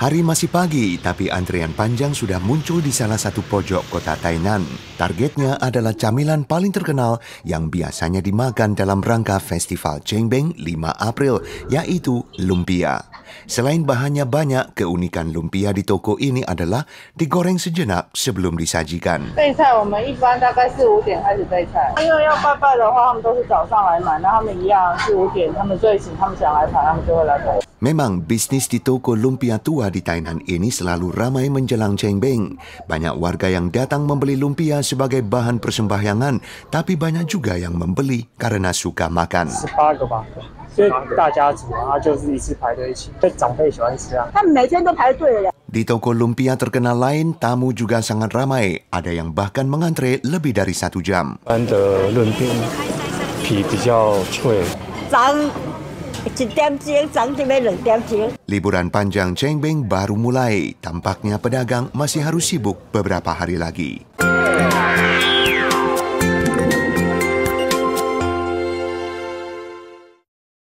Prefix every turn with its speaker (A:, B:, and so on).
A: Hari masih pagi, tapi antrean panjang sudah muncul di salah satu pojok kota Tainan. Targetnya adalah camilan paling terkenal yang biasanya dimakan dalam rangka Festival Chengbeng 5 April, yaitu lumpia. Selain bahannya banyak, keunikan lumpia di toko ini adalah digoreng sejenak sebelum disajikan. Memang bisnis di toko lumpia tua di Tainan ini selalu ramai menjelang Cengbeng. Banyak warga yang datang membeli lumpia sebagai bahan persembahyangan, tapi banyak juga yang membeli karena suka makan.
B: 18
A: di toko lumpia terkenal lain, tamu juga sangat ramai. Ada yang bahkan mengantre lebih dari satu jam. Liburan panjang Beng baru mulai. Tampaknya pedagang masih harus sibuk beberapa hari lagi.